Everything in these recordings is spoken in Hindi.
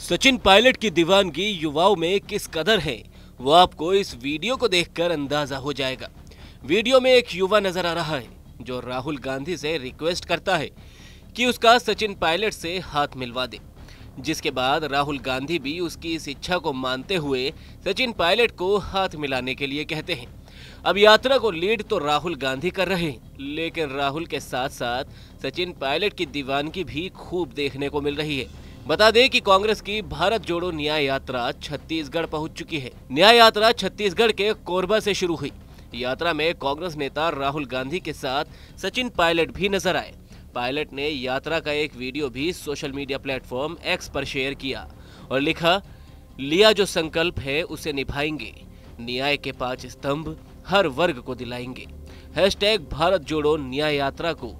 सचिन पायलट की दीवानगी युवाओं में किस कदर है वो आपको इस वीडियो को देखकर अंदाजा हो जाएगा वीडियो में एक युवा नजर आ रहा है जो राहुल गांधी से रिक्वेस्ट करता है कि उसका सचिन पायलट से हाथ मिलवा दे जिसके बाद राहुल गांधी भी उसकी इस इच्छा को मानते हुए सचिन पायलट को हाथ मिलाने के लिए कहते हैं अब यात्रा को लीड तो राहुल गांधी कर रहे हैं लेकिन राहुल के साथ साथ सचिन पायलट की दीवानगी भी खूब देखने को मिल रही है बता दें कि कांग्रेस की भारत जोड़ो न्याय यात्रा छत्तीसगढ़ पहुंच चुकी है न्याय यात्रा छत्तीसगढ़ के कोरबा से शुरू हुई यात्रा में कांग्रेस नेता राहुल गांधी के साथ सचिन पायलट भी नजर आए पायलट ने यात्रा का एक वीडियो भी सोशल मीडिया प्लेटफॉर्म एक्स पर शेयर किया और लिखा लिया जो संकल्प है उसे निभाएंगे न्याय के पांच स्तंभ हर वर्ग को दिलाएंगे हैशटैग भारत जोड़ो न्याय यात्रा को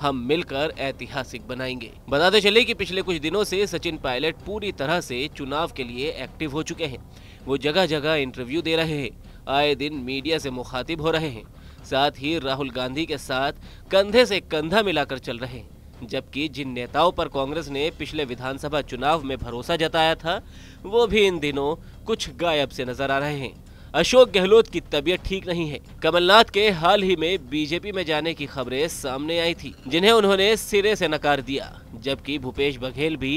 हम मिलकर ऐतिहासिक बनाएंगे बताते चले कि पिछले कुछ दिनों से सचिन पायलट पूरी तरह से चुनाव के लिए एक्टिव हो चुके हैं वो जगह जगह इंटरव्यू दे रहे हैं आए दिन मीडिया से मुखातिब हो रहे हैं साथ ही राहुल गांधी के साथ कंधे से कंधा मिलाकर चल रहे हैं जबकि जिन नेताओं पर कांग्रेस ने पिछले विधानसभा चुनाव में भरोसा जताया था वो भी इन दिनों कुछ गायब से नजर आ रहे हैं अशोक गहलोत की तबीयत ठीक नहीं है कमलनाथ के हाल ही में बीजेपी में जाने की खबरें सामने आई थी जिन्हें उन्होंने सिरे से नकार दिया जबकि भूपेश बघेल भी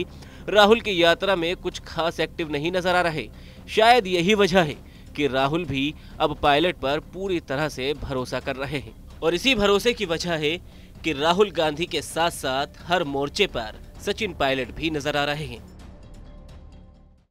राहुल की यात्रा में कुछ खास एक्टिव नहीं नजर आ रहे शायद यही वजह है कि राहुल भी अब पायलट पर पूरी तरह से भरोसा कर रहे हैं और इसी भरोसे की वजह है कि राहुल गांधी के साथ साथ हर मोर्चे पर सचिन पायलट भी नजर आ रहे हैं